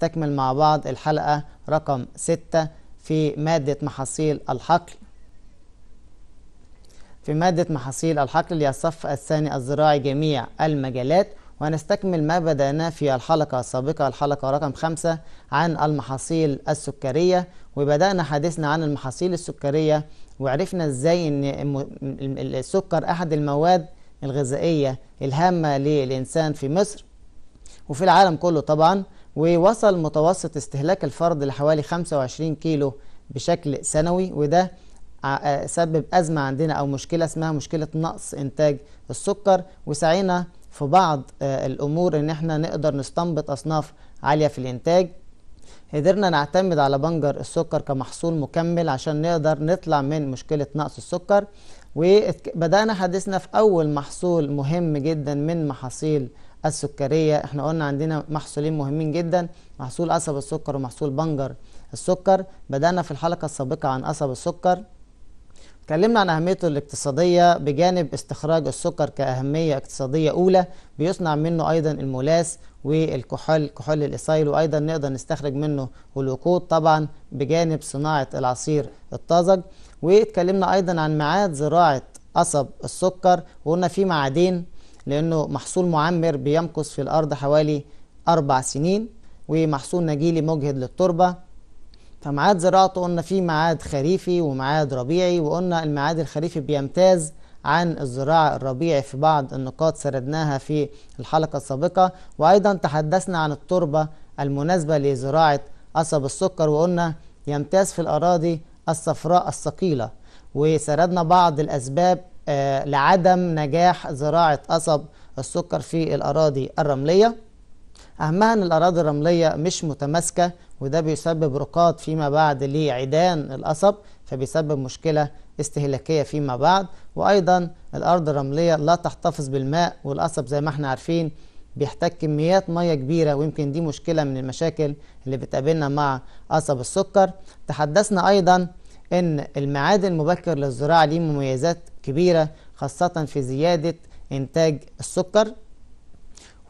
تكمل مع بعض الحلقة رقم 6 في مادة محاصيل الحقل في مادة محاصيل الحقل هي الصف الثاني الزراعي جميع المجالات ونستكمل ما بدأناه في الحلقة السابقة الحلقة رقم خمسة عن المحاصيل السكرية وبدأنا حديثنا عن المحاصيل السكرية وعرفنا ازاي ان السكر احد المواد الغذائية الهامة للإنسان في مصر وفي العالم كله طبعا ووصل متوسط استهلاك الفرد لحوالي 25 كيلو بشكل سنوي وده آه، سبب أزمة عندنا أو مشكلة اسمها مشكلة نقص إنتاج السكر وسعينا في بعض آه، الأمور إن احنا نقدر نستنبط أصناف عالية في الإنتاج قدرنا نعتمد على بنجر السكر كمحصول مكمل عشان نقدر نطلع من مشكلة نقص السكر وبدأنا حديثنا في أول محصول مهم جدا من محاصيل السكريه احنا قلنا عندنا محصولين مهمين جدا محصول قصب السكر ومحصول بنجر السكر بدانا في الحلقه السابقه عن قصب السكر اتكلمنا عن اهميته الاقتصاديه بجانب استخراج السكر كاهميه اقتصاديه اولى بيصنع منه ايضا المولاس والكحول كحول الايسايل وايضا نقدر نستخرج منه الوقود طبعا بجانب صناعه العصير الطازج واتكلمنا ايضا عن معاد زراعه قصب السكر وقلنا في معادين لأنه محصول معمر بيمكث في الأرض حوالي أربع سنين ومحصول نجيلي مجهد للتربة فمعاد زراعته قلنا فيه معاد خريفي ومعاد ربيعي وقلنا المعاد الخريفي بيمتاز عن الزراعة الربيعي في بعض النقاط سردناها في الحلقة السابقة وأيضا تحدثنا عن التربة المناسبة لزراعة قصب السكر وقلنا يمتاز في الأراضي الصفراء الثقيلة وسردنا بعض الأسباب آه، لعدم نجاح زراعة قصب السكر في الأراضي الرملية أهمها أن الأراضي الرملية مش متماسكة وده بيسبب رقاد فيما بعد لعيدان القصب فبيسبب مشكلة استهلاكية فيما بعد وأيضا الأرض الرملية لا تحتفظ بالماء والقصب زي ما احنا عارفين بيحتاج كميات ميه كبيره ويمكن دي مشكله من المشاكل اللي بتقابلنا مع قصب السكر تحدثنا ايضا ان الميعاد المبكر للزراعه ليه مميزات كبيره خاصه في زياده انتاج السكر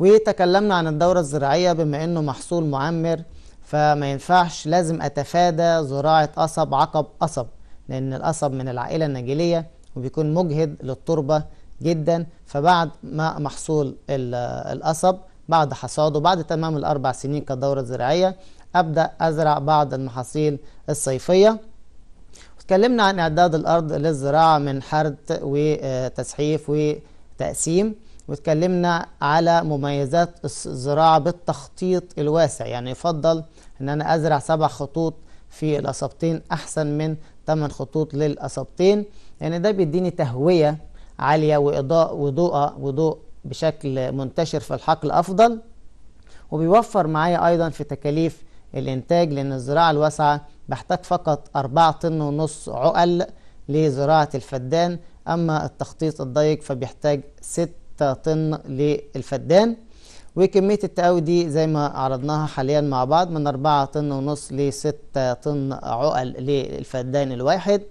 وتكلمنا عن الدوره الزراعيه بما انه محصول معمر فما ينفعش لازم اتفادى زراعه قصب عقب قصب لان القصب من العائله النجيليه وبيكون مجهد للتربه جدا فبعد ما محصول القصب بعد حصاده بعد تمام الاربع سنين كدوره زراعيه ابدا ازرع بعض المحاصيل الصيفيه اتكلمنا عن إعداد الأرض للزراعة من حرد وتسحيف وتقسيم واتكلمنا على مميزات الزراعة بالتخطيط الواسع يعني يفضل إن أنا أزرع سبع خطوط في الاصابتين أحسن من ثمان خطوط للاصابتين لأن يعني ده بيديني تهوية عالية وإضاءة وضوء وضوء بشكل منتشر في الحقل أفضل وبيوفر معايا أيضا في تكاليف الإنتاج لأن الزراعة الواسعة بحتاج فقط 4 طن ونص عقل لزراعة الفدان أما التخطيط الضيق فبيحتاج 6 طن للفدان وكمية التقاوي دي زي ما عرضناها حاليا مع بعض من 4 طن ونص ل 6 طن عقل للفدان الواحد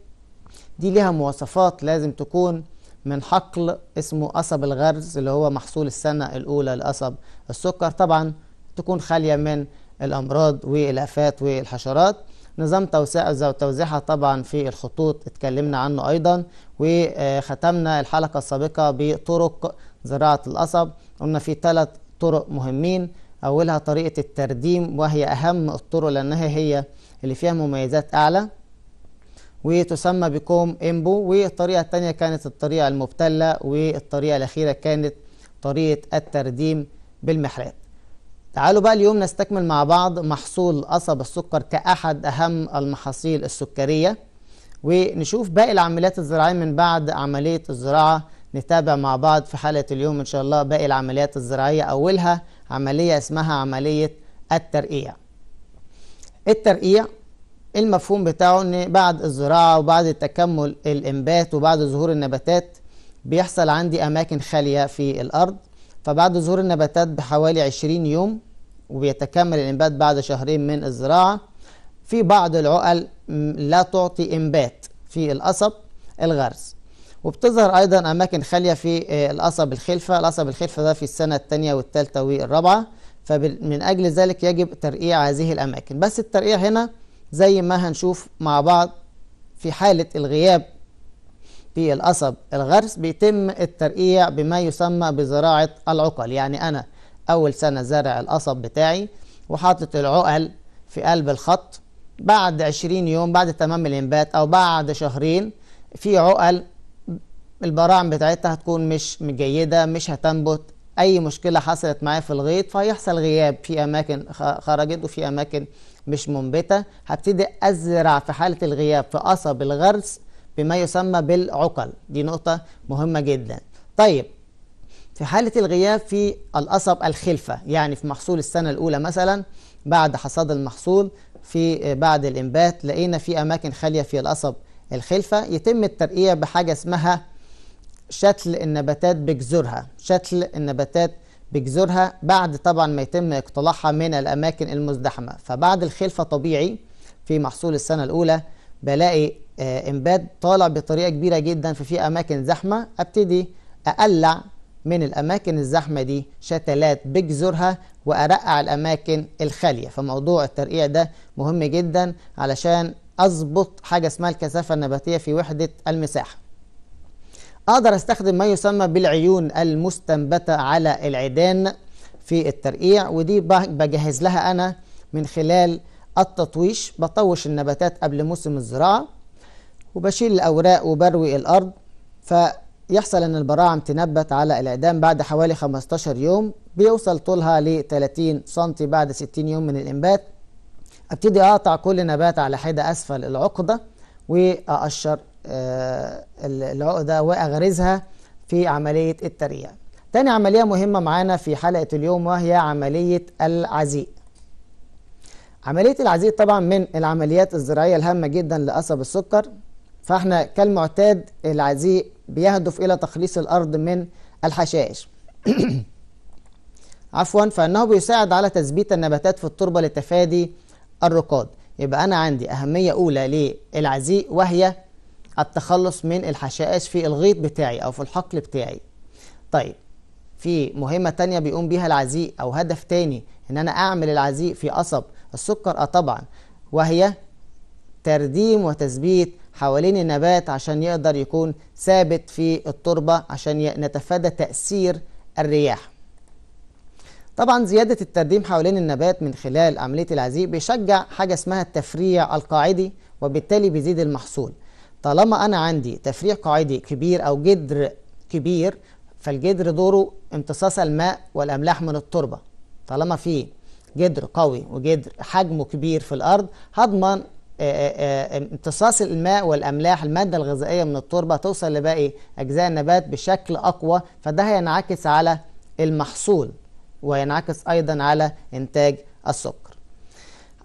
دي ليها مواصفات لازم تكون من حقل اسمه قصب الغرز اللي هو محصول السنة الأولى لقصب السكر طبعا تكون خالية من الأمراض والآفات والحشرات نظام توزيعها طبعا في الخطوط اتكلمنا عنه أيضا وختمنا الحلقة السابقة بطرق زراعة القصب قلنا في ثلاث طرق مهمين أولها طريقة الترديم وهي أهم الطرق لأنها هي اللي فيها مميزات أعلى وتسمى بكوم إمبو والطريقة الثانية كانت الطريقة المبتلة والطريقة الأخيرة كانت طريقة الترديم بالمحرات تعالوا بقى اليوم نستكمل مع بعض محصول قصب السكر كأحد أهم المحاصيل السكرية ونشوف باقي العمليات الزراعية من بعد عملية الزراعة نتابع مع بعض في حلقة اليوم إن شاء الله باقي العمليات الزراعية أولها عملية اسمها عملية الترقيع الترقيع المفهوم بتاعه ان بعد الزراعه وبعد تكمل الانبات وبعد ظهور النباتات بيحصل عندي اماكن خاليه في الارض فبعد ظهور النباتات بحوالي 20 يوم وبيتكمل الإنبات بعد شهرين من الزراعة في بعض العقل لا تعطي إنبات في القصب الغرز وبتظهر أيضا أماكن خالية في آه، القصب الخلفة القصب الخلفة ده في السنة الثانية والثالثة والرابعة فمن أجل ذلك يجب ترقيع هذه الأماكن بس الترقيع هنا زي ما هنشوف مع بعض في حالة الغياب في القصب الغرس بيتم الترقيع بما يسمى بزراعة العقل يعني أنا أول سنة زرع القصب بتاعي وحاطط العقل في قلب الخط بعد 20 يوم بعد تمام الإنبات أو بعد شهرين في عقل البراعم بتاعتها هتكون مش جيدة مش هتنبت أي مشكلة حصلت معايا في الغيط فهيحصل غياب في أماكن خرجت وفي أماكن مش منبتة هبتدي أزرع في حالة الغياب في قصب الغرس بما يسمى بالعقل دي نقطة مهمة جدا طيب في حالة الغياب في القصب الخلفة يعني في محصول السنة الأولى مثلا بعد حصاد المحصول في آه، بعد الإنبات لقينا في أماكن خالية في القصب الخلفة يتم الترقية بحاجة اسمها شتل النباتات بجذورها شتل النباتات بجذورها بعد طبعا ما يتم اقتلاعها من الأماكن المزدحمة فبعد الخلفة طبيعي في محصول السنة الأولى بلاقي امباد آه، طالع بطريقه كبيره جدا ففي اماكن زحمه ابتدي اقلع من الاماكن الزحمه دي شتلات بجذورها وارقع الاماكن الخاليه فموضوع الترقيع ده مهم جدا علشان اظبط حاجه اسمها الكثافه النباتيه في وحده المساحه اقدر استخدم ما يسمى بالعيون المستنبته على العيدان في الترقيع ودي بجهز لها انا من خلال التطويش بطوش النباتات قبل موسم الزراعه وبشيل الأوراق وبروي الأرض فيحصل أن البراعم تنبت على الإعدام بعد حوالي 15 يوم بيوصل طولها ل 30 سم بعد 60 يوم من الإنبات أبتدي أقطع كل نبات على حدة أسفل العقدة وأقشر آه، العقدة وأغرزها في عملية التريع تاني عملية مهمة معانا في حلقة اليوم وهي عملية العزيق عملية العزيق طبعا من العمليات الزراعية الهامة جدا لقصب السكر فاحنا كالمعتاد العزيء بيهدف إلى تخليص الأرض من الحشائش عفوا فإنه بيساعد على تثبيت النباتات في التربة لتفادي الرقاد يبقى أنا عندي أهمية أولى للعزيء وهي التخلص من الحشائش في الغيط بتاعي أو في الحقل بتاعي طيب في مهمة تانية بيقوم بيها العزيء أو هدف تاني إن أنا أعمل العزيء في قصب السكر أه طبعا وهي ترديم وتثبيت حوالين النبات عشان يقدر يكون ثابت في التربة عشان نتفادى تأثير الرياح طبعا زيادة الترديم حوالين النبات من خلال عملية العزيق بيشجع حاجة اسمها التفريع القاعدي وبالتالي بيزيد المحصول طالما أنا عندي تفريع قاعدي كبير أو جدر كبير فالجدر دوره امتصاص الماء والأملاح من التربة طالما في جدر قوي وجدر حجمه كبير في الأرض هضمن آه، آه، آه، امتصاص الماء والاملاح الماده الغذائيه من التربه توصل لباقي اجزاء النبات بشكل اقوى فده هينعكس على المحصول وينعكس ايضا على انتاج السكر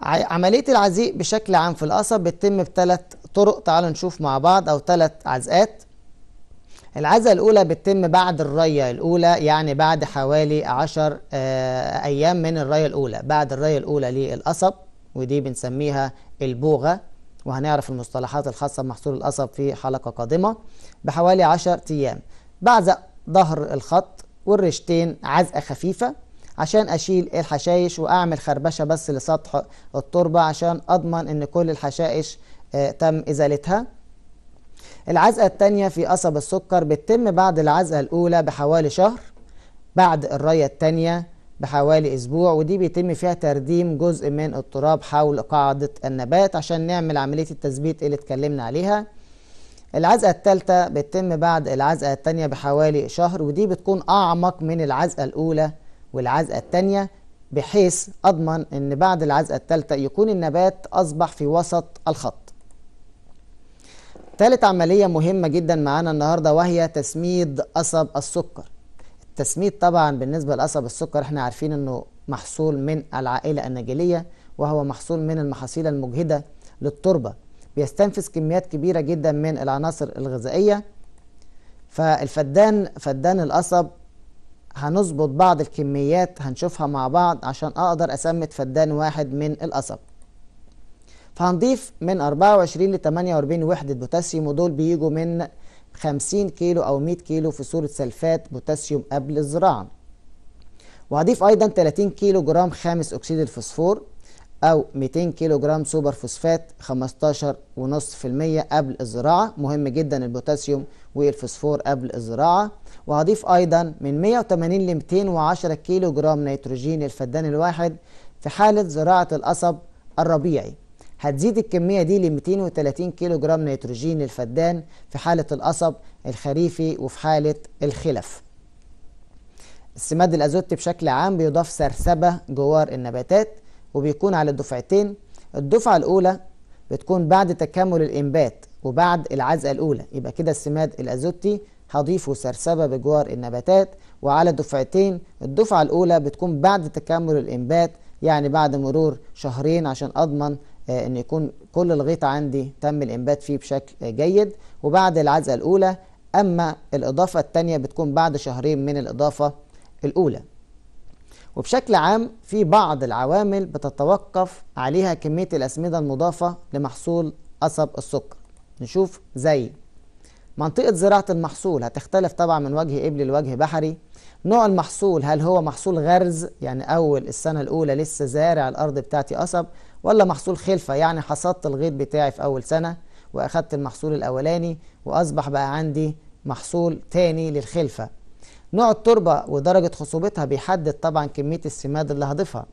عمليه العزيق بشكل عام في القصب بتتم بثلاث طرق تعالوا نشوف مع بعض او ثلاث عزقات العزة الأولى بتتم بعد الرية الأولى يعني بعد حوالي 10 أيام من الرية الأولى بعد الرية الأولى للقصب ودي بنسميها البوغة وهنعرف المصطلحات الخاصة بمحصول القصب في حلقة قادمة بحوالي 10 أيام بعزق ظهر الخط والرشتين عزقة خفيفة عشان أشيل الحشايش وأعمل خربشة بس لسطح التربة عشان أضمن إن كل الحشائش آه، تم إزالتها العزقة الثانية في قصب السكر بتتم بعد العزقة الأولى بحوالي شهر بعد الراية الثانية بحوالي اسبوع ودي بيتم فيها ترديم جزء من التراب حول قاعدة النبات عشان نعمل عملية التثبيت اللي اتكلمنا عليها العزقة الثالثة بتتم بعد العزقة الثانية بحوالي شهر ودي بتكون أعمق من العزقة الأولى والعزقة الثانية بحيث أضمن أن بعد العزقة الثالثة يكون النبات أصبح في وسط الخط ثالث عملية مهمة جدا معانا النهاردة وهي تسميد قصب السكر تسميد طبعا بالنسبة لقصب السكر احنا عارفين انه محصول من العائلة النجيلية وهو محصول من المحاصيل المجهدة للتربة بيستنفذ كميات كبيرة جدا من العناصر الغذائية فالفدان فدان القصب هنظبط بعض الكميات هنشوفها مع بعض عشان اقدر اسمت فدان واحد من القصب فهنضيف من 24 ل 48 وحدة بوتاسيوم ودول بيجوا من 50 كيلو أو 100 كيلو في صورة سلفات بوتاسيوم قبل الزراعة وهضيف أيضا 30 كيلو جرام خامس أكسيد الفوسفور أو 200 كيلو جرام سوبر فوسفات 15.5% قبل الزراعة مهم جدا البوتاسيوم والفوسفور قبل الزراعة وهضيف أيضا من 180 ل 210 كيلو جرام نيتروجين الفدان الواحد في حالة زراعة القصب الربيعي هتزيد الكمية دي ل 230 كيلو جرام نيتروجين للفدان في حالة القصب الخريفي وفي حالة الخلف السماد الازوتي بشكل عام بيضاف سرسبة جوار النباتات وبيكون على دفعتين الدفعة الأولى بتكون بعد تكامل الإنبات وبعد العزقة الأولى يبقى كده السماد الازوتي هضيفه سرسبة بجوار النباتات وعلى دفعتين الدفعة الأولى بتكون بعد تكامل الإنبات يعني بعد مرور شهرين عشان أضمن آه، ان يكون كل الغيط عندي تم الانبات فيه بشكل جيد وبعد العزقه الاولى اما الاضافه الثانيه بتكون بعد شهرين من الاضافه الاولى وبشكل عام في بعض العوامل بتتوقف عليها كميه الاسمده المضافه لمحصول قصب السكر نشوف زي منطقة زراعة المحصول هتختلف طبعا من وجه ابل لوجه بحري نوع المحصول هل هو محصول غرز يعني أول السنة الأولى لسه زارع الأرض بتاعتي قصب ولا محصول خلفة يعني حصدت الغيط بتاعي في أول سنة وأخدت المحصول الأولاني وأصبح بقى عندي محصول تاني للخلفة نوع التربة ودرجة خصوبتها بيحدد طبعا كمية السماد اللي هضيفها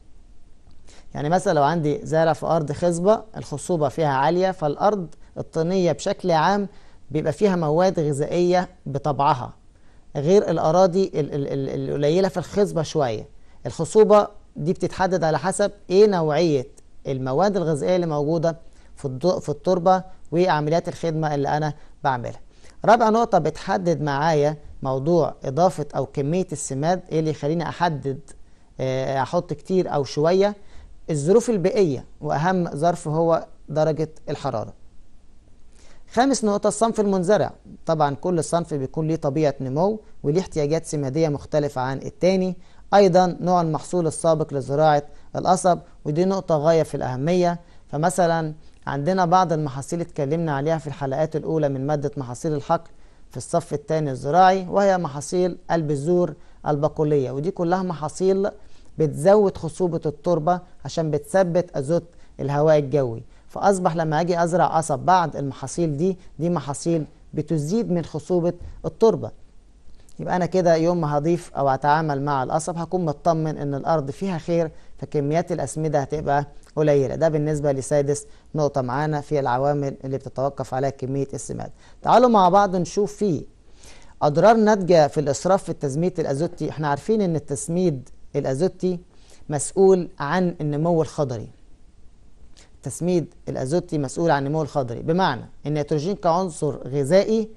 يعني مثلا لو عندي زارع في أرض خصبة الخصوبة فيها عالية فالأرض الطينية بشكل عام بيبقى فيها مواد غذائية بطبعها غير الأراضي القليلة في الخصبة شوية الخصوبة دي بتتحدد على حسب ايه نوعية المواد الغذائيه اللي موجوده في في التربه وعمليات الخدمه اللي انا بعملها رابع نقطه بتحدد معايا موضوع اضافه او كميه السماد ايه اللي يخليني احدد آه، احط كتير او شويه الظروف البيئيه واهم ظرف هو درجه الحراره خامس نقطة الصنف المنزرع طبعا كل صنف بيكون ليه طبيعة نمو وليه احتياجات سمادية مختلفة عن التاني أيضا نوع المحصول السابق لزراعة القصب ودي نقطة غاية في الأهمية فمثلا عندنا بعض المحاصيل اتكلمنا عليها في الحلقات الأولى من مادة محاصيل الحقل في الصف الثاني الزراعي وهي محاصيل البذور البقولية ودي كلها محاصيل بتزود خصوبة التربة عشان بتثبت أزوت الهواء الجوي فأصبح لما أجي أزرع قصب بعد المحاصيل دي دي محاصيل بتزيد من خصوبة التربة يبقى أنا كده يوم ما هضيف أو أتعامل مع القصب هكون مطمن إن الأرض فيها خير فكميات الأسمدة هتبقى قليلة ده بالنسبة لسادس نقطة معانا في العوامل اللي بتتوقف عليها كمية السماد تعالوا مع بعض نشوف في أضرار ناتجة في الإسراف في التسميد الأزوتي احنا عارفين إن التسميد الأزوتي مسؤول عن النمو الخضري التسميد الأزوتي مسؤول عن النمو الخضري بمعنى أن النيتروجين كعنصر غذائي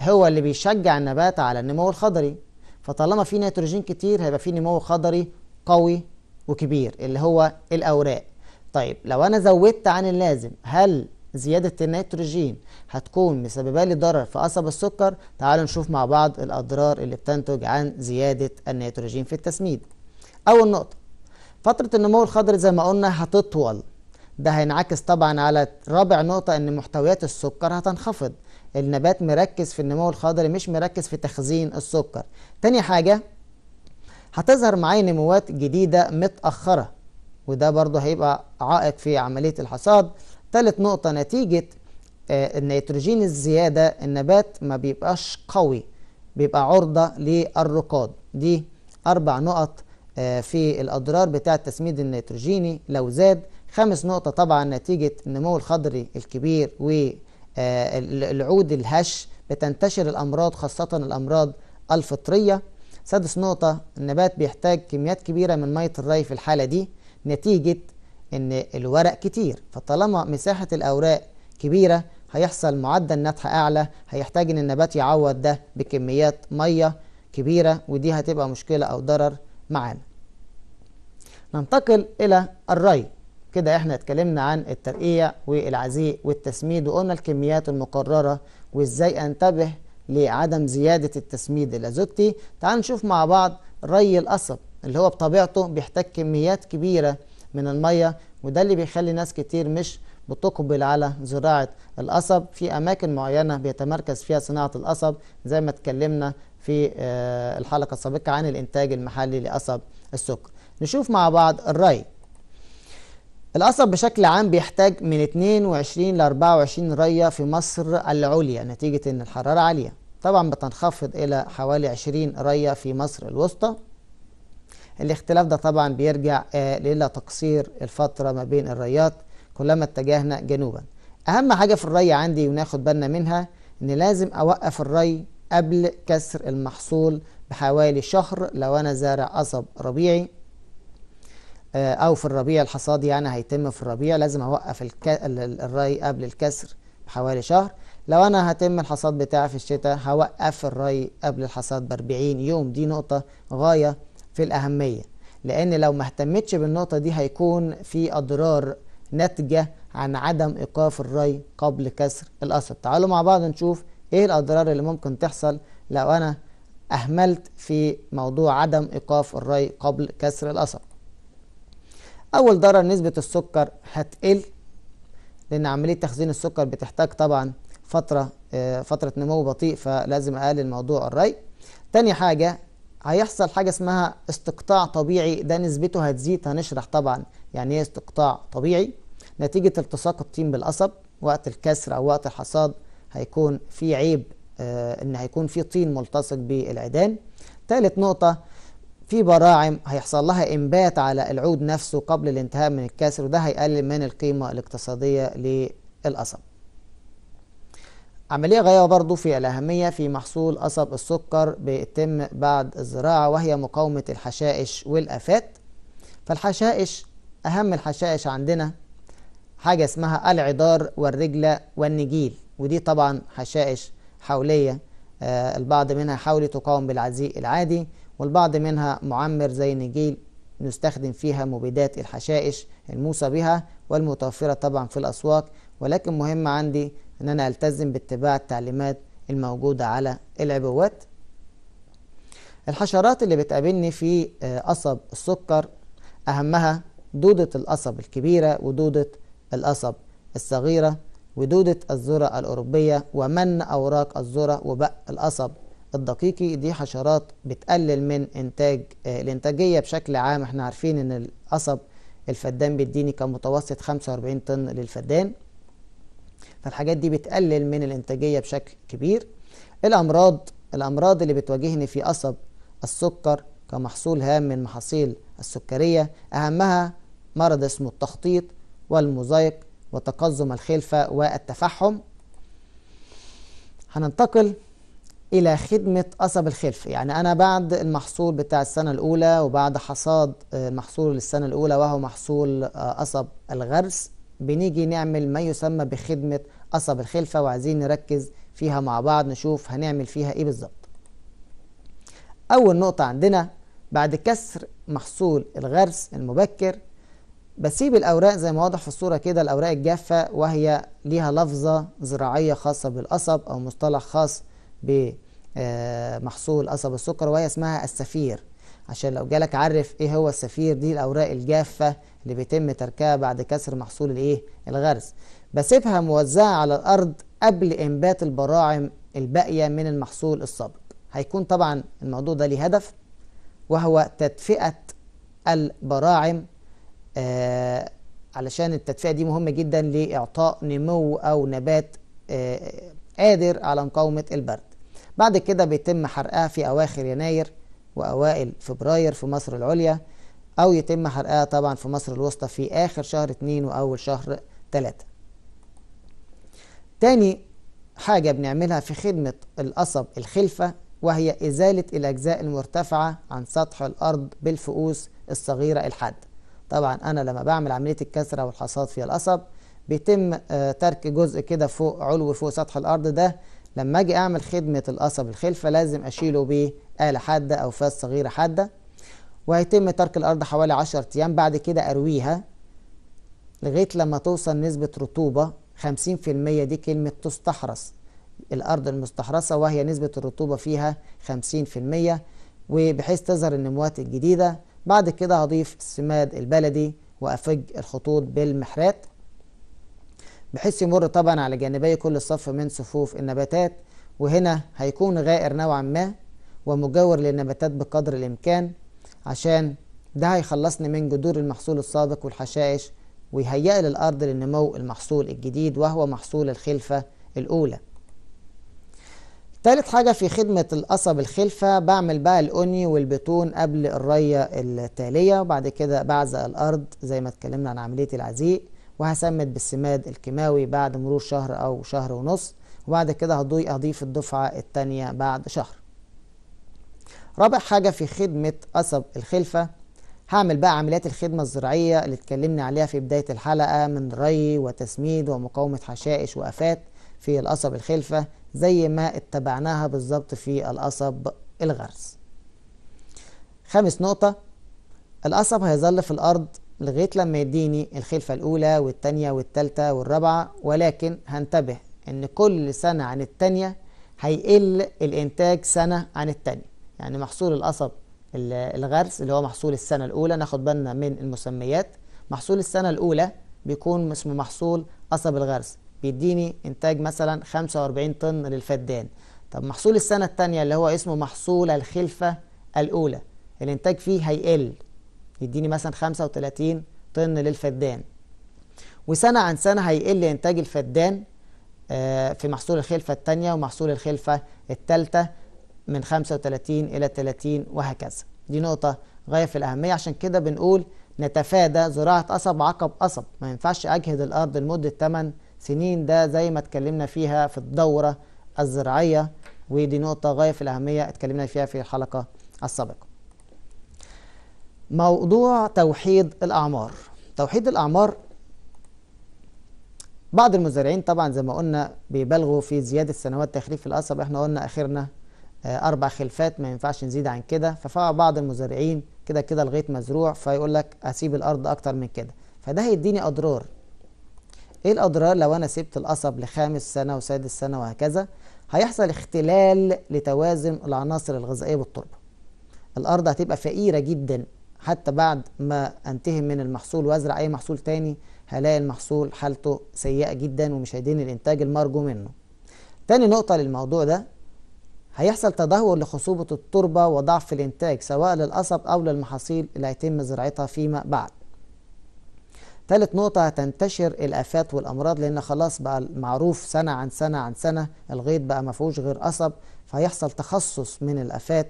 هو اللي بيشجع النبات على النمو الخضري فطالما في نيتروجين كتير هيبقى في نمو خضري قوي وكبير اللي هو الأوراق طيب لو أنا زودت عن اللازم هل زيادة النيتروجين هتكون مسببة لي ضرر في قصب السكر تعالوا نشوف مع بعض الأضرار اللي بتنتج عن زيادة النيتروجين في التسميد أول نقطة فترة النمو الخضري زي ما قلنا هتطول ده هينعكس طبعا على رابع نقطة ان محتويات السكر هتنخفض النبات مركز في النمو الخضري مش مركز في تخزين السكر تاني حاجة هتظهر معايا نموات جديدة متأخرة وده برضو هيبقى عائق في عملية الحصاد ثالث نقطة نتيجة آه، النيتروجين الزيادة النبات ما بيبقاش قوي بيبقى عرضة للرقاد دي أربع نقط آه، في الأضرار بتاع التسميد النيتروجيني لو زاد خامس نقطة طبعا نتيجة النمو الخضري الكبير والعود آه، الهش بتنتشر الأمراض خاصة الأمراض الفطرية سادس نقطة النبات بيحتاج كميات كبيرة من مية الري في الحالة دي نتيجة إن الورق كتير فطالما مساحة الأوراق كبيرة هيحصل معدل نتح أعلى هيحتاج إن النبات يعوض ده بكميات مية كبيرة ودي هتبقى مشكلة أو ضرر معانا ننتقل إلى الري كده احنا اتكلمنا عن الترقيع والعزيق والتسميد وقلنا الكميات المقررة وازاي انتبه لعدم زيادة التسميد الازوتي تعال نشوف مع بعض ري القصب اللي هو بطبيعته بيحتاج كميات كبيرة من المية وده اللي بيخلي ناس كتير مش بتقبل على زراعة القصب في أماكن معينة بيتمركز فيها صناعة القصب زي ما اتكلمنا في آه، الحلقة السابقة عن الإنتاج المحلي لقصب السكر نشوف مع بعض الري القصب بشكل عام بيحتاج من 22 ل 24 رية في مصر العليا نتيجة إن الحرارة عالية طبعا بتنخفض إلى حوالي 20 رية في مصر الوسطى الاختلاف ده طبعا بيرجع إلى آه، تقصير الفترة ما بين الريات كلما اتجهنا جنوبا أهم حاجة في الري عندي وناخد بالنا منها إن لازم أوقف الري قبل كسر المحصول بحوالي شهر لو أنا زارع قصب ربيعي آه، او في الربيع الحصاد يعني هيتم في الربيع لازم اوقف الك... الري قبل الكسر بحوالي شهر لو انا هتم الحصاد بتاعي في الشتاء هوقف الري قبل الحصاد ب 40 يوم دي نقطه غايه في الاهميه لان لو ما اهتمتش بالنقطه دي هيكون في اضرار ناتجه عن عدم ايقاف الري قبل كسر القصب تعالوا مع بعض نشوف ايه الاضرار اللي ممكن تحصل لو انا اهملت في موضوع عدم ايقاف الري قبل كسر القصب اول ضرر نسبه السكر هتقل لان عمليه تخزين السكر بتحتاج طبعا فتره آه، فتره نمو بطيء فلازم اقلل موضوع الري تاني حاجه هيحصل حاجه اسمها استقطاع طبيعي ده نسبته هتزيد هنشرح طبعا يعني ايه استقطاع طبيعي نتيجه التصاق الطين بالقصب وقت الكسر او وقت الحصاد هيكون في عيب آه، ان هيكون في طين ملتصق بالعيدان تالت نقطه في براعم هيحصل لها انبات على العود نفسه قبل الانتهاء من الكسر وده هيقلل من القيمة الاقتصادية للقصب عملية غاية برضو في الأهمية في محصول قصب السكر بيتم بعد الزراعة وهي مقاومة الحشائش والآفات فالحشائش أهم الحشائش عندنا حاجة اسمها العضار والرجلة والنجيل ودي طبعا حشائش حولية آه، البعض منها حاولي تقاوم بالعزيق العادي والبعض منها معمر زي النجيل نستخدم فيها مبيدات الحشائش الموصى بها والمتوفرة طبعا في الأسواق ولكن مهم عندي أن أنا ألتزم باتباع التعليمات الموجودة على العبوات الحشرات اللي بتقابلني في آه، قصب السكر أهمها دودة القصب الكبيرة ودودة القصب الصغيرة ودودة الذرة الأوروبية ومن أوراق الذرة وبق القصب الدقيقي دي حشرات بتقلل من انتاج آه، الانتاجيه بشكل عام احنا عارفين ان القصب الفدان بيديني كمتوسط 45 طن للفدان فالحاجات دي بتقلل من الانتاجيه بشكل كبير الامراض الامراض اللي بتواجهني في قصب السكر كمحصول هام من محاصيل السكريه اهمها مرض اسمه التخطيط والمزايق وتقزم الخلفه والتفحم هننتقل الى خدمه قصب الخلف يعني انا بعد المحصول بتاع السنه الاولى وبعد حصاد آه، المحصول للسنه الاولى وهو محصول آه، قصب الغرس بنيجي نعمل ما يسمى بخدمه قصب الخلفه وعايزين نركز فيها مع بعض نشوف هنعمل فيها ايه بالظبط اول نقطه عندنا بعد كسر محصول الغرس المبكر بسيب الأوراق زي ما واضح في الصورة كده الأوراق الجافة وهي ليها لفظة زراعية خاصة بالقصب أو مصطلح خاص آه، محصول قصب السكر وهي اسمها السفير عشان لو جالك عرف ايه هو السفير دي الاوراق الجافه اللي بيتم تركها بعد كسر محصول الايه الغرز بسيبها موزعه على الارض قبل انبات البراعم الباقيه من المحصول السابق هيكون طبعا الموضوع ده ليه هدف وهو تدفئه البراعم آه علشان التدفئه دي مهمه جدا لاعطاء نمو او نبات آه قادر على مقاومه البرد بعد كده بيتم حرقها في أواخر يناير وأوائل فبراير في مصر العليا أو يتم حرقها طبعا في مصر الوسطى في آخر شهر اتنين وأول شهر تلاتة تاني حاجة بنعملها في خدمة القصب الخلفة وهي إزالة الأجزاء المرتفعة عن سطح الأرض بالفؤوس الصغيرة الحادة طبعا أنا لما بعمل عملية الكسرة والحصاد في القصب بيتم آه، ترك جزء كده فوق علو فوق سطح الأرض ده لما اجي اعمل خدمه القصب الخلفه لازم اشيله باله حاده او فاس صغيره حاده وهيتم ترك الارض حوالي 10 ايام بعد كده ارويها لغايه لما توصل نسبه رطوبه 50% دي كلمه تستحرص الارض المستحرصه وهي نسبه الرطوبه فيها 50% وبحيث تظهر النموات الجديده بعد كده هضيف السماد البلدي وافج الخطوط بالمحرات بحيث يمر طبعا على جانبي كل صف من صفوف النباتات وهنا هيكون غائر نوعا ما ومجاور للنباتات بقدر الإمكان عشان ده هيخلصني من جذور المحصول السابق والحشائش ويهيئ للأرض لنمو المحصول الجديد وهو محصول الخلفة الأولى تالت حاجة في خدمة القصب الخلفة بعمل بقى الأني والبتون قبل الرية التالية وبعد كده بعزق الأرض زي ما اتكلمنا عن عملية العزيق وهسمد بالسماد الكيماوي بعد مرور شهر أو شهر ونص وبعد كده هضيف الدفعة التانية بعد شهر رابع حاجة في خدمة قصب الخلفة هعمل بقى عمليات الخدمة الزراعية اللي اتكلمنا عليها في بداية الحلقة من ري وتسميد ومقاومة حشائش وآفات في القصب الخلفة زي ما اتبعناها بالظبط في القصب الغرز خامس نقطة القصب هيظل في الأرض لغاية لما يديني الخلفة الأولى والتانية والتالتة والرابعة ولكن هنتبه إن كل سنة عن التانية هيقل الإنتاج سنة عن التانية يعني محصول القصب الغرس اللي هو محصول السنة الأولى ناخد بالنا من المسميات محصول السنة الأولى بيكون اسمه محصول قصب الغرس بيديني إنتاج مثلا 45 طن للفدان طب محصول السنة التانية اللي هو اسمه محصول الخلفة الأولى الإنتاج فيه هيقل يديني مثلا 35 طن للفدان وسنة عن سنة هيقل إنتاج الفدان آه، في محصول الخلفة الثانية ومحصول الخلفة الثالثة من 35 إلى 30 وهكذا دي نقطة غاية في الأهمية عشان كده بنقول نتفادى زراعة قصب عقب قصب ما ينفعش أجهد الأرض لمدة 8 سنين ده زي ما اتكلمنا فيها في الدورة الزراعية ودي نقطة غاية في الأهمية اتكلمنا فيها في الحلقة السابقة موضوع توحيد الأعمار توحيد الأعمار بعض المزارعين طبعا زي ما قلنا بيبالغوا في زيادة سنوات تخريف القصب احنا قلنا آخرنا آه، أربع خلفات ما ينفعش نزيد عن كده فبعض المزارعين كده كده لغاية مزروع فيقول لك أسيب الأرض أكتر من كده فده هيديني أضرار إيه الأضرار لو أنا سبت القصب لخامس سنة وسادس سنة وهكذا هيحصل اختلال لتوازن العناصر الغذائية بالتربة الأرض هتبقى فقيرة جدا حتى بعد ما انتهي من المحصول وازرع اي محصول تاني هلاقي المحصول حالته سيئة جدا ومش هيديني الانتاج المرجو منه تاني نقطة للموضوع ده هيحصل تدهور لخصوبة التربة وضعف الانتاج سواء للقصب او للمحاصيل اللي هيتم زراعتها فيما بعد تالت نقطة هتنتشر الآفات والأمراض لأن خلاص بقى المعروف سنة عن سنة عن سنة الغيط بقى مفهوش غير قصب فهيحصل تخصص من الآفات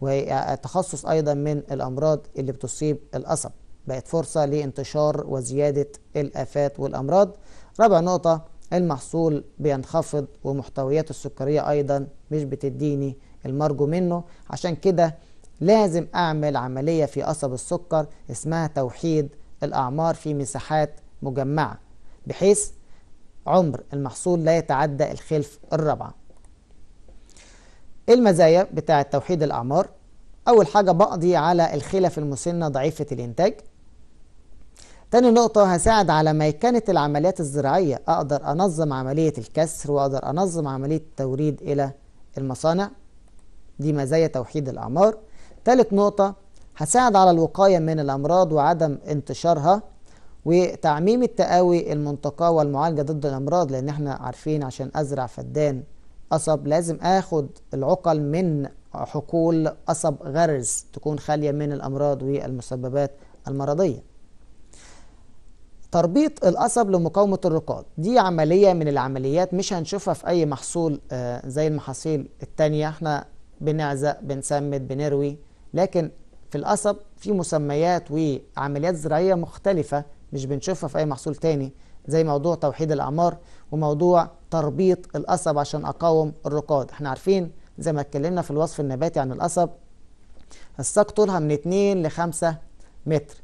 والتخصص أيضا من الأمراض اللي بتصيب القصب بقت فرصة لانتشار وزيادة الآفات والأمراض رابع نقطة المحصول بينخفض ومحتويات السكرية أيضا مش بتديني المرجو منه عشان كده لازم أعمل عملية في قصب السكر اسمها توحيد الأعمار في مساحات مجمعة بحيث عمر المحصول لا يتعدى الخلف الرابعة المزايا بتاع توحيد الأعمار أول حاجة بقضي على الخلف المسنة ضعيفة الإنتاج تاني نقطة هساعد على كانت العمليات الزراعية أقدر أنظم عملية الكسر وأقدر أنظم عملية التوريد إلى المصانع دي مزايا توحيد الأعمار تالت نقطة هساعد على الوقاية من الأمراض وعدم انتشارها وتعميم التقاوي المنتقاه والمعالجة ضد الأمراض لأن احنا عارفين عشان أزرع فدان قصب لازم اخد العقل من حقول قصب غرز تكون خالية من الأمراض والمسببات المرضية تربيط القصب لمقاومة الرقاد دي عملية من العمليات مش هنشوفها في أي محصول آه، زي المحاصيل التانية احنا بنعزق بنسمد بنروي لكن في القصب في مسميات وعمليات زراعية مختلفة مش بنشوفها في أي محصول تاني زي موضوع توحيد الأعمار وموضوع تربيط القصب عشان اقاوم الرقاد احنا عارفين زي ما اتكلمنا في الوصف النباتي عن القصب الساق طولها من 2 ل 5 متر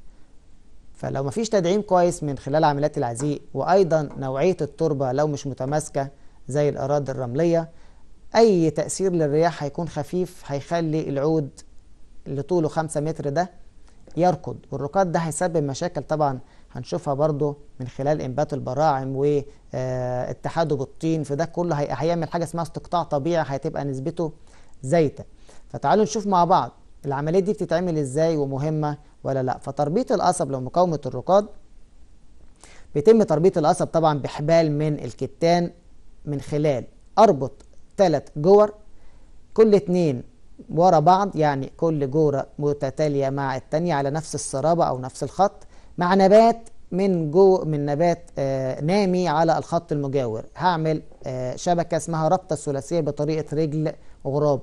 فلو مفيش تدعيم كويس من خلال عمليات العزيق وايضا نوعيه التربه لو مش متماسكه زي الاراضي الرمليه اي تاثير للرياح هيكون خفيف هيخلي العود اللي طوله 5 متر ده يركض والركاد ده هيسبب مشاكل طبعا هنشوفها برضو من خلال انبات البراعم والتحاده آه، بالطين فده كله هيعمل حاجه اسمها استقطاع طبيعي هتبقى نسبته زايده فتعالوا نشوف مع بعض العمليه دي بتتعمل ازاي ومهمه ولا لا فتربيط القصب لمقاومه الرقاد بيتم تربيط القصب طبعا بحبال من الكتان من خلال اربط ثلاث جور كل اتنين ورا بعض يعني كل جورة متتالية مع التانية على نفس السرابة أو نفس الخط مع نبات من جو من نبات آه، نامي على الخط المجاور هعمل آه، شبكة اسمها رابطه ثلاثية بطريقة رجل غراب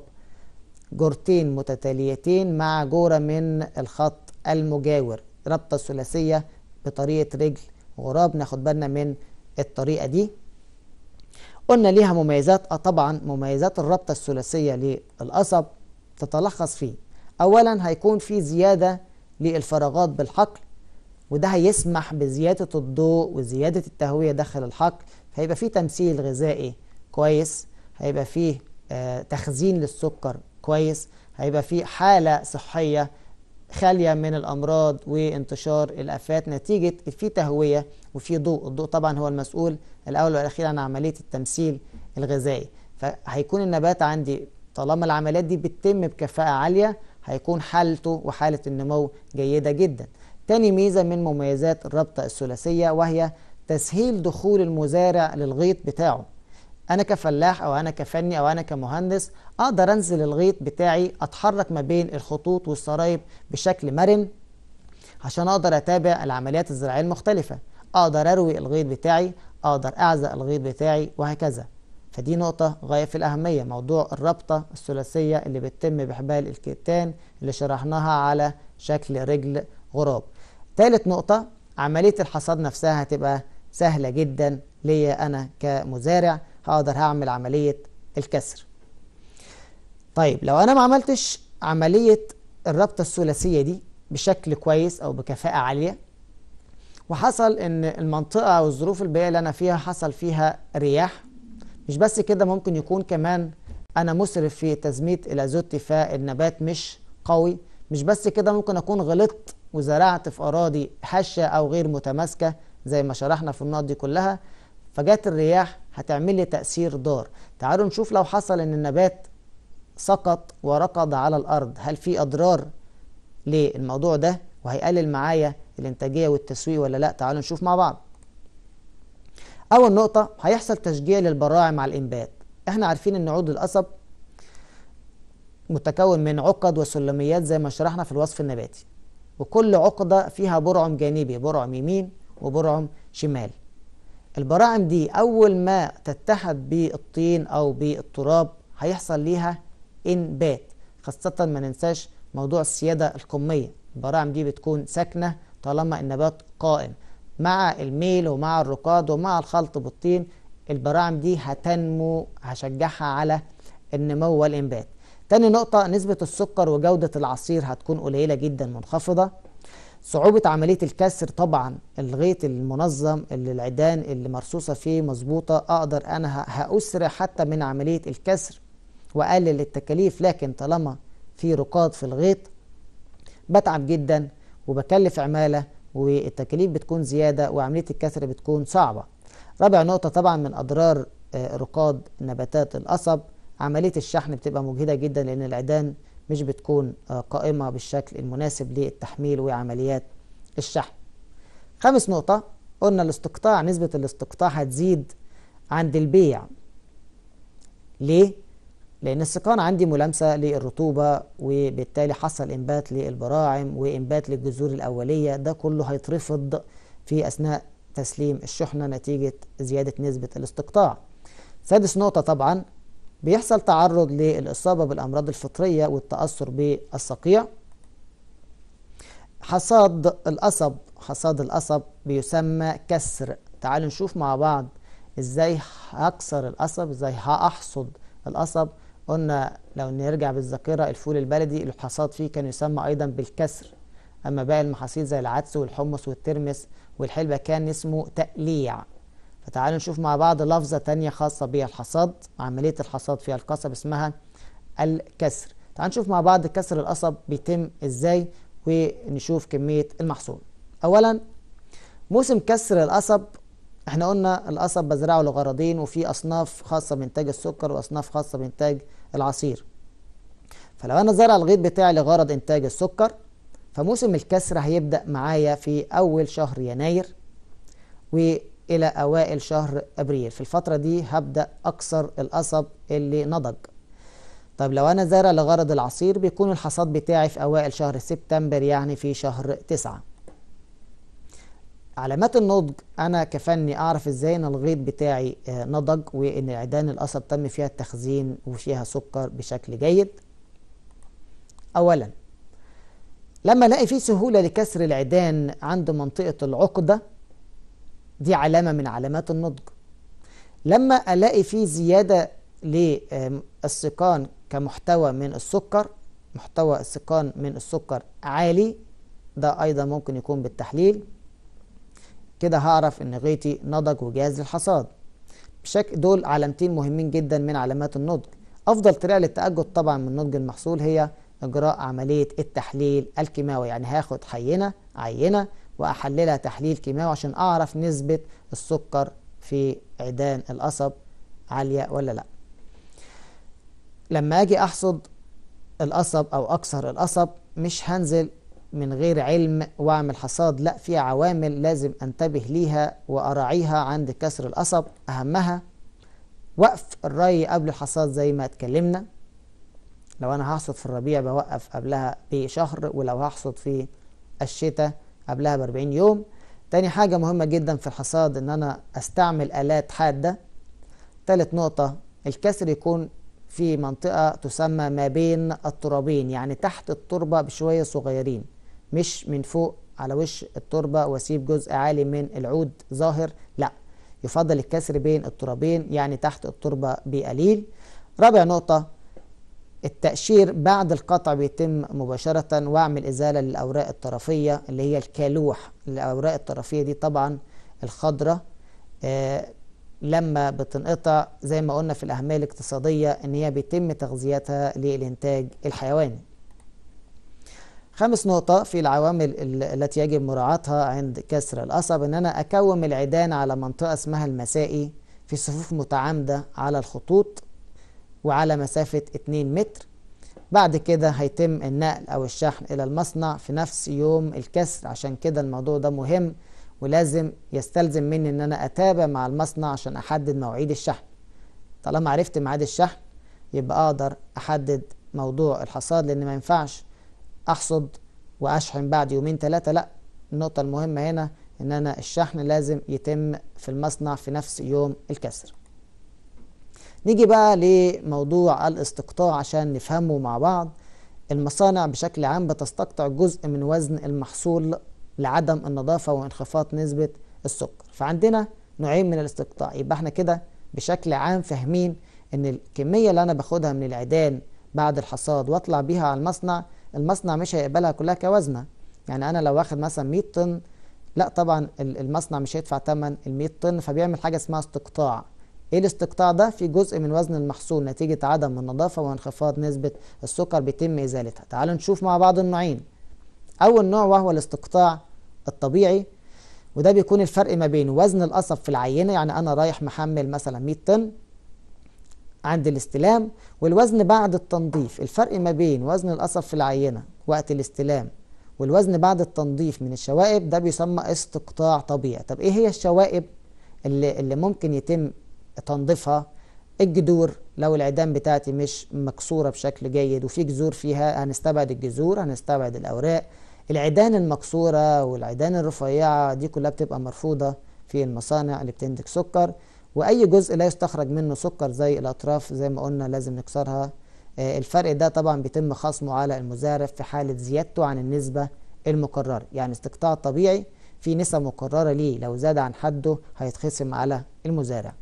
جورتين متتاليتين مع جورة من الخط المجاور رابطه ثلاثية بطريقة رجل غراب ناخد بالنا من الطريقة دي قلنا ليها مميزات اه طبعا مميزات الرابطه الثلاثيه للقصب تتلخص في اولا هيكون في زياده للفراغات بالحقل وده هيسمح بزيادة الضوء وزيادة التهوية داخل الحقل هيبقى فيه تمثيل غذائي كويس هيبقى فيه آه، تخزين للسكر كويس هيبقى فيه حالة صحية خالية من الأمراض وانتشار الآفات نتيجة في تهوية وفي ضوء الضوء طبعا هو المسؤول الأول والأخير عن عملية التمثيل الغذائي فهيكون النبات عندي طالما العمليات دي بتتم بكفاءة عالية هيكون حالته وحالة النمو جيدة جدا تاني ميزة من مميزات الرابطة الثلاثية وهي تسهيل دخول المزارع للغيط بتاعه أنا كفلاح أو أنا كفني أو أنا كمهندس أقدر أنزل الغيط بتاعي أتحرك ما بين الخطوط والسرايب بشكل مرن عشان أقدر أتابع العمليات الزراعية المختلفة أقدر أروي الغيط بتاعي أقدر أعزق الغيط بتاعي وهكذا فدي نقطة غاية في الأهمية موضوع الرابطة الثلاثية اللي بتتم بحبال الكتان اللي شرحناها على شكل رجل غراب ثالث نقطة عملية الحصاد نفسها هتبقى سهلة جدا ليا أنا كمزارع هقدر هعمل عملية الكسر طيب لو أنا ما عملتش عملية الرابطة الثلاثية دي بشكل كويس أو بكفاءة عالية وحصل إن المنطقة أو الظروف البيئية اللي أنا فيها حصل فيها رياح مش بس كده ممكن يكون كمان أنا مسرف في تزميت الأزوتي فالنبات مش قوي مش بس كده ممكن أكون غلطت وزرعت في أراضي هشة أو غير متماسكة زي ما شرحنا في النقط دي كلها فجت الرياح هتعمل لي تأثير ضار تعالوا نشوف لو حصل إن النبات سقط وركض على الأرض هل في أضرار للموضوع ده وهيقلل معايا الإنتاجية والتسويق ولا لأ تعالوا نشوف مع بعض أول نقطة هيحصل تشجيع للبراعم مع الإنبات إحنا عارفين إن عود القصب متكون من عقد وسلميات زي ما شرحنا في الوصف النباتي وكل عقدة فيها برعم جانبي برعم يمين وبرعم شمال البراعم دي أول ما تتحد بالطين أو بالتراب هيحصل ليها إنبات خاصة ما ننساش موضوع السيادة القمية البراعم دي بتكون ساكنة طالما النبات قائم مع الميل ومع الرقاد ومع الخلط بالطين البراعم دي هتنمو هشجعها على النمو والإنبات تاني نقطة نسبة السكر وجودة العصير هتكون قليلة جدا منخفضة صعوبة عملية الكسر طبعا الغيط المنظم اللي العيدان اللي مرصوصة فيه مظبوطة أقدر أنا هأسرع حتى من عملية الكسر وأقلل التكاليف لكن طالما في رقاد في الغيط بتعب جدا وبكلف عمالة والتكاليف بتكون زيادة وعملية الكسر بتكون صعبة رابع نقطة طبعا من أضرار آه، رقاد نباتات القصب عملية الشحن بتبقى مجهدة جدا لأن العيدان مش بتكون آه، قائمة بالشكل المناسب للتحميل وعمليات الشحن خامس نقطة قلنا الاستقطاع نسبة الاستقطاع هتزيد عند البيع ليه؟ لأن السقان عندي ملامسة للرطوبة وبالتالي حصل إنبات للبراعم وإنبات للجذور الأولية ده كله هيترفض في أثناء تسليم الشحنة نتيجة زيادة نسبة الاستقطاع سادس نقطة طبعا بيحصل تعرض للإصابة بالأمراض الفطرية والتأثر بالصقيع حصاد القصب حصاد القصب بيسمى كسر تعالوا نشوف مع بعض ازاي هكسر القصب ازاي هأحصد القصب قلنا لو نرجع بالذاكرة الفول البلدي الحصاد فيه كان يسمى أيضا بالكسر أما باقي المحاصيل زي العدس والحمص والترمس والحلبة كان اسمه تقليع فتعالوا نشوف مع بعض لفظة تانية خاصة بالحصاد عملية الحصاد في القصب اسمها الكسر تعالوا نشوف مع بعض كسر القصب بيتم ازاي ونشوف كمية المحصول اولا موسم كسر القصب احنا قلنا القصب بزرعه لغرضين وفي اصناف خاصة بانتاج السكر واصناف خاصة بانتاج العصير فلو انا زرع الغيط بتاعي لغرض انتاج السكر فموسم الكسر هيبدأ معايا في اول شهر يناير و إلى أوائل شهر أبريل في الفترة دي هبدأ أكسر القصب اللي نضج طب لو أنا زارع لغرض العصير بيكون الحصاد بتاعي في أوائل شهر سبتمبر يعني في شهر تسعة علامات النضج أنا كفني أعرف إزاي إن الغيط بتاعي آه، نضج وإن عيدان القصب تم فيها التخزين وفيها سكر بشكل جيد أولا لما ألاقي فيه سهولة لكسر العيدان عند منطقة العقدة دي علامة من علامات النضج لما ألاقي فيه زيادة للسكان كمحتوى من السكر محتوى السكان من السكر عالي ده أيضا ممكن يكون بالتحليل كده هعرف إن غيطي نضج وجاهز للحصاد بشكل دول علامتين مهمين جدا من علامات النضج أفضل طريقة للتأكد طبعا من نضج المحصول هي إجراء عملية التحليل الكيماوي يعني هاخد حينة عينة وأحللها تحليل كيماوي عشان أعرف نسبة السكر في عيدان القصب عالية ولا لأ لما أجي أحصد القصب أو أكسر القصب مش هنزل من غير علم واعمل حصاد لا في عوامل لازم انتبه ليها واراعيها عند كسر القصب اهمها وقف الري قبل الحصاد زي ما اتكلمنا لو انا هحصد في الربيع بوقف قبلها بشهر ولو هحصد في الشتاء قبلها ب 40 يوم تاني حاجة مهمة جدا في الحصاد ان انا استعمل الات حادة تالت نقطة الكسر يكون في منطقة تسمى ما بين الترابين يعني تحت التربة بشوية صغيرين مش من فوق على وش التربة واسيب جزء عالي من العود ظاهر لا يفضل الكسر بين الترابين يعني تحت التربة بقليل رابع نقطة التأشير بعد القطع بيتم مباشرة وأعمل إزالة للأوراق الطرفية اللي هي الكالوح الأوراق الطرفية دي طبعا الخضرة آه لما بتنقطع زي ما قلنا في الأهمية الاقتصادية إن هي بيتم تغذيتها للإنتاج الحيواني خامس نقطة في العوامل التي يجب مراعاتها عند كسر القصب إن أنا أكوم العيدان على منطقة اسمها المسائي في صفوف متعامدة على الخطوط وعلى مسافة 2 متر بعد كده هيتم النقل أو الشحن إلى المصنع في نفس يوم الكسر عشان كده الموضوع ده مهم ولازم يستلزم مني إن أنا أتابع مع المصنع عشان أحدد مواعيد الشحن طالما عرفت ميعاد الشحن يبقى أقدر أحدد موضوع الحصاد لأن ما ينفعش أحصد وأشحن بعد يومين ثلاثة لأ النقطة المهمة هنا إن أنا الشحن لازم يتم في المصنع في نفس يوم الكسر نيجي بقى لموضوع الاستقطاع عشان نفهمه مع بعض المصانع بشكل عام بتستقطع جزء من وزن المحصول لعدم النظافة وانخفاض نسبة السكر فعندنا نوعين من الاستقطاع يبقى احنا كده بشكل عام فاهمين ان الكمية اللي انا باخدها من العيدان بعد الحصاد واطلع بيها على المصنع المصنع مش هيقبلها كلها كوزنة يعني انا لو واخد مثلا 100 طن لا طبعا المصنع مش هيدفع ثمن ال 100 طن فبيعمل حاجة اسمها استقطاع ايه الاستقطاع ده في جزء من وزن المحصول نتيجة عدم النظافة وانخفاض نسبة السكر بيتم إزالتها تعالوا نشوف مع بعض النوعين أول نوع وهو الاستقطاع الطبيعي وده بيكون الفرق ما بين وزن القصب في العينة يعني أنا رايح محمل مثلا 100 طن عند الاستلام والوزن بعد التنظيف الفرق ما بين وزن القصب في العينة وقت الاستلام والوزن بعد التنظيف من الشوائب ده بيسمى استقطاع طبيعي طب ايه هي الشوائب اللي, اللي ممكن يتم تنظيفها الجذور لو العيدان بتاعتي مش مكسورة بشكل جيد وفي جذور فيها هنستبعد الجذور هنستبعد الأوراق العيدان المكسورة والعيدان الرفيعة دي كلها بتبقى مرفوضة في المصانع اللي بتنتج سكر وأي جزء لا يستخرج منه سكر زي الأطراف زي ما قلنا لازم نكسرها آه، الفرق ده طبعا بيتم خصمه على المزارع في حالة زيادته عن النسبة المقررة يعني استقطاع طبيعي في نسب مقررة ليه لو زاد عن حده هيتخصم على المزارع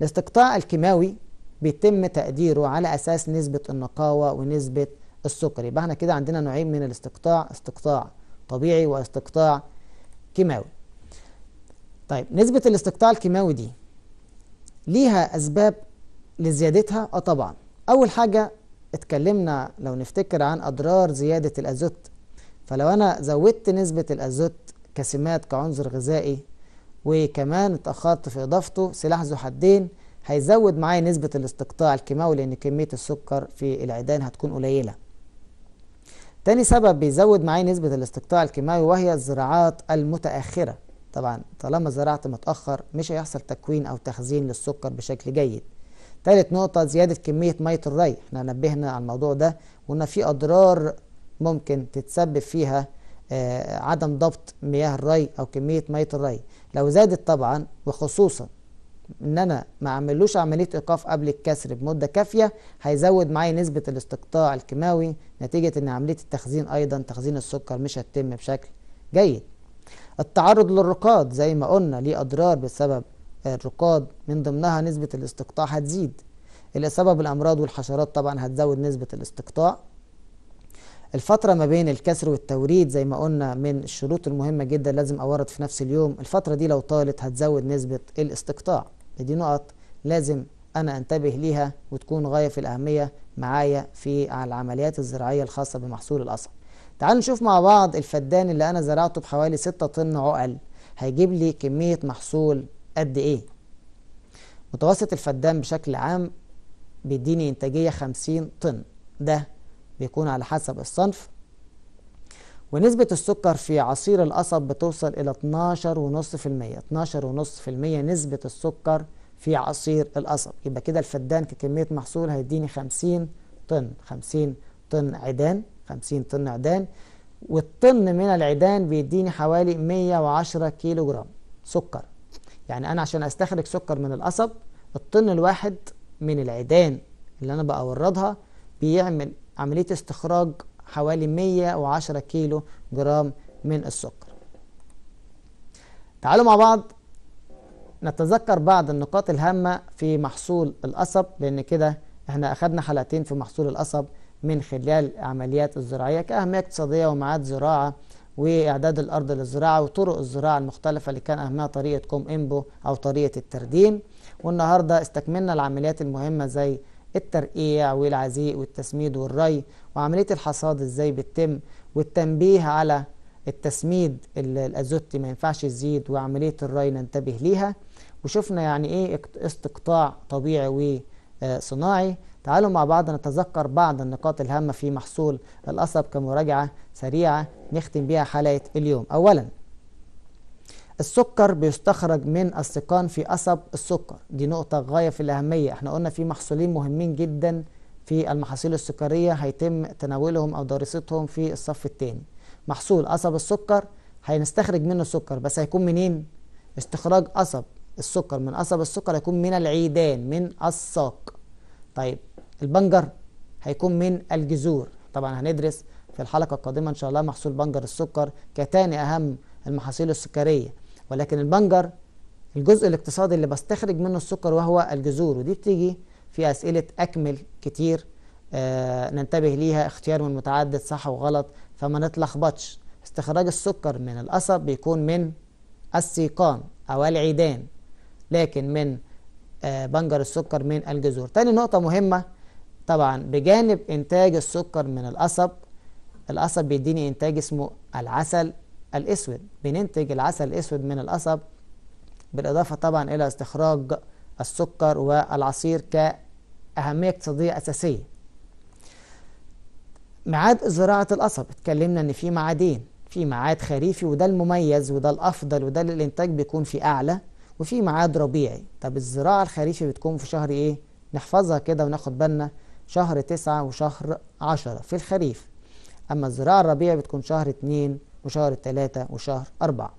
الاستقطاع الكيماوي بيتم تقديره على أساس نسبة النقاوة ونسبة السكر يبقى احنا كده عندنا نوعين من الاستقطاع استقطاع طبيعي واستقطاع كيماوي طيب نسبة الاستقطاع الكيماوي دي ليها أسباب لزيادتها؟ اه طبعا أول حاجة اتكلمنا لو نفتكر عن أضرار زيادة الأزوت فلو أنا زودت نسبة الأزوت كسمات كعنصر غذائي وكمان اتأخرت في إضافته سلاح ذو حدين هيزود معايا نسبة الاستقطاع الكيماوي لأن كمية السكر في العيدان هتكون قليلة تاني سبب بيزود معايا نسبة الاستقطاع الكيماوي وهي الزراعات المتأخرة طبعا طالما زرعت متأخر مش هيحصل تكوين أو تخزين للسكر بشكل جيد تالت نقطة زيادة كمية مية الري احنا نبهنا على الموضوع ده وإن في أضرار ممكن تتسبب فيها آه، عدم ضبط مياه الري أو كمية مية الري لو زادت طبعا وخصوصا ان انا ما اعملوش عمليه ايقاف قبل الكسر بمده كافيه هيزود معايا نسبه الاستقطاع الكيماوي نتيجه ان عمليه التخزين ايضا تخزين السكر مش هتتم بشكل جيد التعرض للرقاد زي ما قلنا ليه اضرار بسبب الرقاد من ضمنها نسبه الاستقطاع هتزيد الاصابه بالامراض والحشرات طبعا هتزود نسبه الاستقطاع الفترة ما بين الكسر والتوريد زي ما قلنا من الشروط المهمة جدا لازم أورد في نفس اليوم الفترة دي لو طالت هتزود نسبة الاستقطاع دي نقط لازم أنا أنتبه ليها وتكون غاية في الأهمية معايا في العمليات الزراعية الخاصة بمحصول القصب تعالوا نشوف مع بعض الفدان اللي أنا زرعته بحوالي 6 طن عقل هيجيب لي كمية محصول قد إيه متوسط الفدان بشكل عام بيديني إنتاجية 50 طن ده بيكون على حسب الصنف ونسبة السكر في عصير القصب بتوصل إلى 12.5% 12.5% نسبة السكر في عصير القصب يبقى كده الفدان ككمية محصول هيديني 50 طن 50 طن عيدان 50 طن عيدان والطن من العيدان بيديني حوالي 110 كيلو جرام سكر يعني أنا عشان أستخرج سكر من القصب الطن الواحد من العيدان اللي أنا بأوردها بيعمل عملية استخراج حوالي 110 كيلو جرام من السكر تعالوا مع بعض نتذكر بعض النقاط الهامة في محصول القصب لأن كده احنا أخدنا حلقتين في محصول القصب من خلال عمليات الزراعية كأهمية اقتصادية ومعاد زراعة وإعداد الأرض للزراعة وطرق الزراعة المختلفة اللي كان أهمها طريقة كوم إمبو أو طريقة الترديم والنهاردة استكملنا العمليات المهمة زي الترقيع والعزيق والتسميد والري وعملية الحصاد ازاي بتتم والتنبيه على التسميد الازوتي ما ينفعش يزيد وعملية الري ننتبه ليها وشفنا يعني ايه استقطاع طبيعي وصناعي تعالوا مع بعض نتذكر بعض النقاط الهامة في محصول القصب كمراجعة سريعة نختم بها حلقة اليوم أولاً السكر بيستخرج من السقان في قصب السكر دي نقطة غاية في الأهمية احنا قلنا في محصولين مهمين جدا في المحاصيل السكرية هيتم تناولهم أو دراستهم في الصف الثاني محصول قصب السكر هنستخرج منه السكر بس هيكون منين؟ استخراج قصب السكر من قصب السكر هيكون من العيدان من الساق طيب البنجر هيكون من الجذور طبعا هندرس في الحلقة القادمة إن شاء الله محصول بنجر السكر كتاني أهم المحاصيل السكرية ولكن البنجر الجزء الاقتصادي اللي بستخرج منه السكر وهو الجذور ودي بتيجي في أسئلة أكمل كتير آه ننتبه ليها اختيار من متعدد صح وغلط فما نتلخبطش استخراج السكر من القصب بيكون من السيقان أو العيدان لكن من آه بنجر السكر من الجذور تاني نقطة مهمة طبعا بجانب إنتاج السكر من القصب القصب بيديني إنتاج اسمه العسل الأسود بننتج العسل الأسود من القصب بالإضافة طبعا إلى استخراج السكر والعصير كأهمية اقتصادية أساسية ميعاد زراعة القصب اتكلمنا إن في معادين في معاد خريفي وده المميز وده الأفضل وده اللي الإنتاج بيكون فيه أعلى وفي معاد ربيعي طب الزراعة الخريفي بتكون في شهر إيه؟ نحفظها كده وناخد بالنا شهر تسعة وشهر عشرة في الخريف أما الزراعة الربيعي بتكون شهر اتنين وشهر ثلاثة وشهر أربعة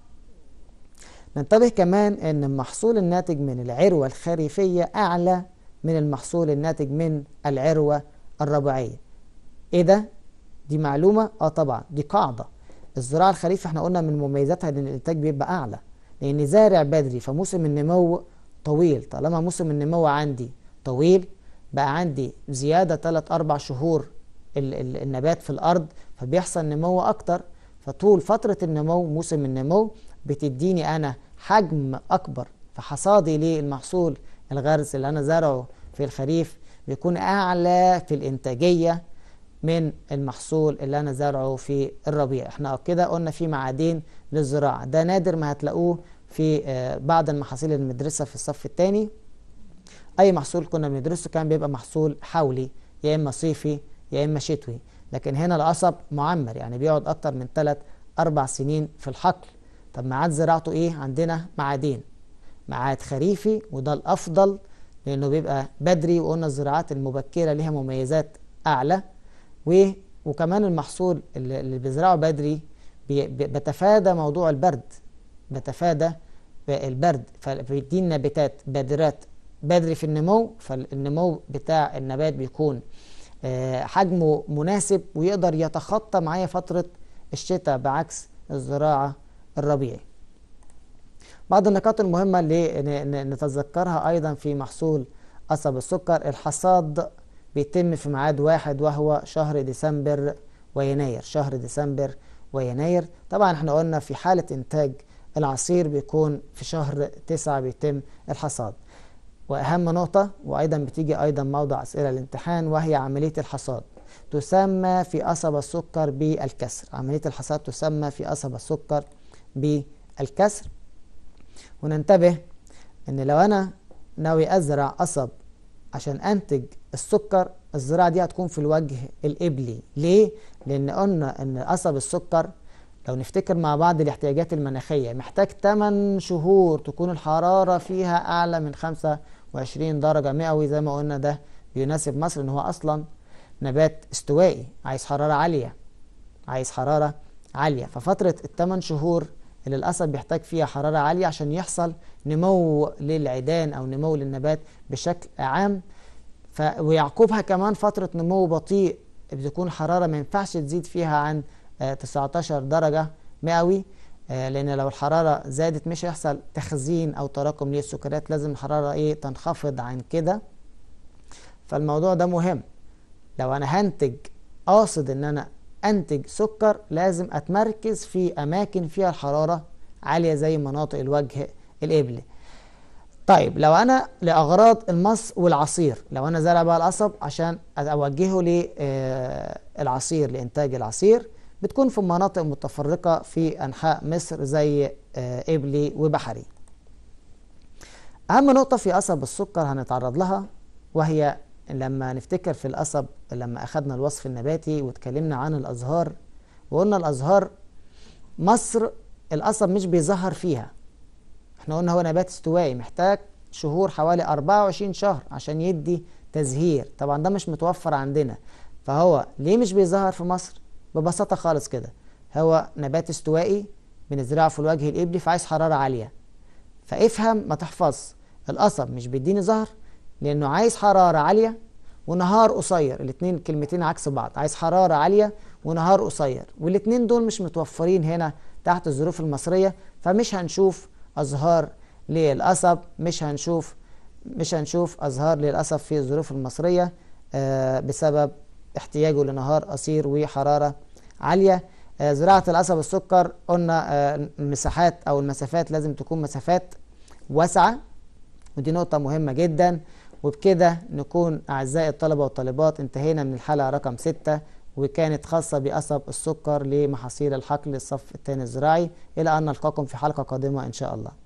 ننتبه كمان أن المحصول الناتج من العروة الخريفية أعلى من المحصول الناتج من العروة الربيعية إيه ده؟ دي معلومة؟ آه طبعا دي قاعدة الزراعة الخريف احنا قلنا من مميزاتها ان الانتاج بيبقى اعلى لان زارع بدري فموسم النمو طويل طالما موسم النمو عندي طويل بقى عندي زيادة 3 4 شهور النبات في الارض فبيحصل نمو اكتر فطول فترة النمو موسم النمو بتديني أنا حجم أكبر حصادي للمحصول الغرز اللي أنا زرعه في الخريف بيكون أعلى في الإنتاجية من المحصول اللي أنا زرعه في الربيع احنا كده قلنا في معادين للزراعة ده نادر ما هتلاقوه في آه، بعض المحاصيل المدرسة في الصف الثاني أي محصول كنا بندرسه كان بيبقى محصول حولي يا إما صيفي يا إما شتوي لكن هنا القصب معمر يعني بيقعد أكتر من 3 أربع سنين في الحقل طب معاد زراعته إيه؟ عندنا معادين معاد خريفي وده الأفضل لأنه بيبقى بدري وقلنا الزراعات المبكرة ليها مميزات أعلى و وكمان المحصول اللي بيزرعه بدري بي بتفادى موضوع البرد بتفادى البرد فبيدينا نباتات بادرات بدري في النمو فالنمو بتاع النبات بيكون آه، حجمه مناسب ويقدر يتخطى معايا فترة الشتاء بعكس الزراعة الربيعي بعض النقاط المهمة اللي نتذكرها أيضا في محصول قصب السكر الحصاد بيتم في ميعاد واحد وهو شهر ديسمبر ويناير شهر ديسمبر ويناير طبعا احنا قلنا في حالة إنتاج العصير بيكون في شهر تسعة بيتم الحصاد وأهم نقطة وأيضا بتيجي أيضا موضع أسئلة الامتحان وهي عملية الحصاد تسمى في قصب السكر بالكسر عملية الحصاد تسمى في قصب السكر بالكسر وننتبه ان لو انا ناوي ازرع قصب عشان انتج السكر الزراعة دي هتكون في الوجه الابلي ليه؟ لان قلنا ان قصب السكر لو نفتكر مع بعض الاحتياجات المناخية محتاج 8 شهور تكون الحرارة فيها أعلى من 25 درجة مئوي زي ما قلنا ده بيناسب مصر إن هو أصلا نبات استوائي عايز حرارة عالية عايز حرارة عالية ففترة الثمان شهور اللي القصب بيحتاج فيها حرارة عالية عشان يحصل نمو للعيدان أو نمو للنبات بشكل عام ويعقبها كمان فترة نمو بطيء بتكون الحرارة ما ينفعش تزيد فيها عن 19 آه، درجة مئوي آه، لأن لو الحرارة زادت مش هيحصل تخزين أو تراكم للسكريات لازم الحرارة إيه تنخفض عن كده فالموضوع ده مهم لو أنا هنتج قاصد إن أنا أنتج سكر لازم أتمركز في أماكن فيها الحرارة عالية زي مناطق الوجه الإبل طيب لو انا لاغراض المص والعصير لو انا زرع بقى القصب عشان اوجهه للعصير آه، لانتاج العصير بتكون في مناطق متفرقة في أنحاء مصر زي آه، إبلي وبحري أهم نقطة في قصب السكر هنتعرض لها وهي لما نفتكر في القصب لما أخذنا الوصف النباتي واتكلمنا عن الأزهار وقلنا الأزهار مصر القصب مش بيظهر فيها احنا قلنا هو نبات استوائي محتاج شهور حوالي 24 شهر عشان يدي تزهير طبعا ده مش متوفر عندنا فهو ليه مش بيظهر في مصر ببساطة خالص كده هو نبات استوائي بنزرعه في الوجه الإبلي فعايز حرارة عالية فافهم ما تحفظ القصب مش بيديني زهر لأنه عايز حرارة عالية ونهار قصير الاتنين كلمتين عكس بعض عايز حرارة عالية ونهار قصير والاتنين دول مش متوفرين هنا تحت الظروف المصرية فمش هنشوف أزهار للقصب مش هنشوف مش هنشوف أزهار للأسف في الظروف المصرية آه، بسبب احتياجه لنهار قصير وحرارة عالية آه، زراعة القصب السكر قلنا آه، مساحات أو المسافات لازم تكون مسافات واسعة ودي نقطة مهمة جدا وبكده نكون أعزائي الطلبة والطالبات انتهينا من الحلقة رقم 6 وكانت خاصة بقصب السكر لمحاصيل الحقل الصف الثاني الزراعي إلى أن نلقاكم في حلقة قادمة إن شاء الله